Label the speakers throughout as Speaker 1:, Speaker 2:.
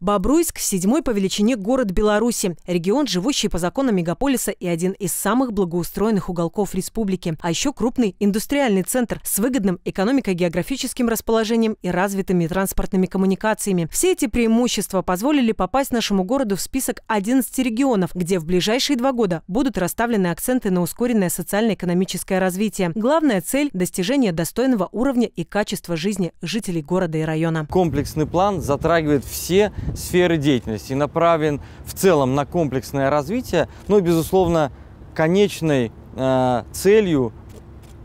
Speaker 1: Бобруйск – седьмой по величине город Беларуси, регион, живущий по законам мегаполиса и один из самых благоустроенных уголков республики, а еще крупный индустриальный центр с выгодным экономико-географическим расположением и развитыми транспортными коммуникациями. Все эти преимущества позволили попасть нашему городу в список 11 регионов, где в ближайшие два года будут расставлены акценты на ускоренное социально-экономическое развитие. Главная цель – достижение достойного уровня и качества жизни жителей города и района.
Speaker 2: Комплексный план затрагивает все сферы деятельности и направлен в целом на комплексное развитие, но, безусловно, конечной э, целью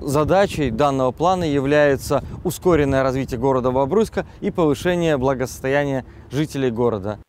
Speaker 2: Задачей данного плана является ускоренное развитие города Бобруйска и повышение благосостояния жителей города.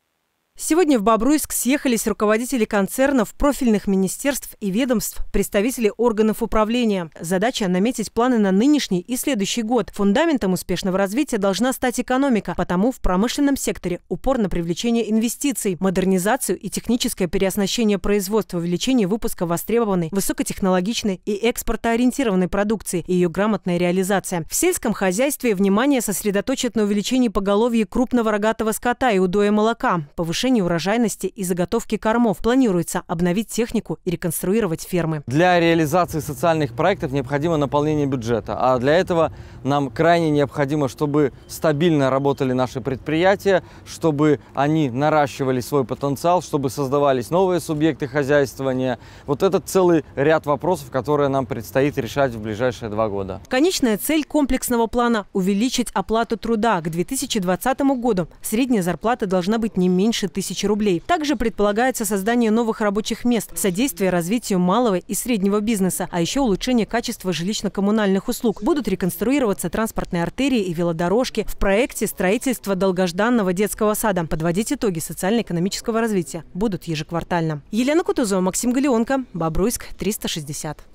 Speaker 1: Сегодня в Бобруйск съехались руководители концернов, профильных министерств и ведомств, представители органов управления. Задача – наметить планы на нынешний и следующий год. Фундаментом успешного развития должна стать экономика, потому в промышленном секторе упор на привлечение инвестиций, модернизацию и техническое переоснащение производства, увеличение выпуска востребованной, высокотехнологичной и экспортоориентированной продукции и ее грамотная реализация. В сельском хозяйстве внимание сосредоточат на увеличении поголовья крупного рогатого скота и удоя молока, повышении повышении урожайности и заготовки кормов. Планируется обновить технику и реконструировать фермы.
Speaker 2: Для реализации социальных проектов необходимо наполнение бюджета. А для этого нам крайне необходимо, чтобы стабильно работали наши предприятия, чтобы они наращивали свой потенциал, чтобы создавались новые субъекты хозяйствования. Вот это целый ряд вопросов, которые нам предстоит решать в ближайшие два года.
Speaker 1: Конечная цель комплексного плана – увеличить оплату труда. К 2020 году средняя зарплата должна быть не меньше тысяч рублей. Также предполагается создание новых рабочих мест, содействие развитию малого и среднего бизнеса, а еще улучшение качества жилищно-коммунальных услуг. Будут реконструироваться транспортные артерии и велодорожки. В проекте строительство долгожданного детского сада. Подводить итоги социально-экономического развития будут ежеквартально. Елена Кутузова, Максим Галеонко, Бобруйск, 360.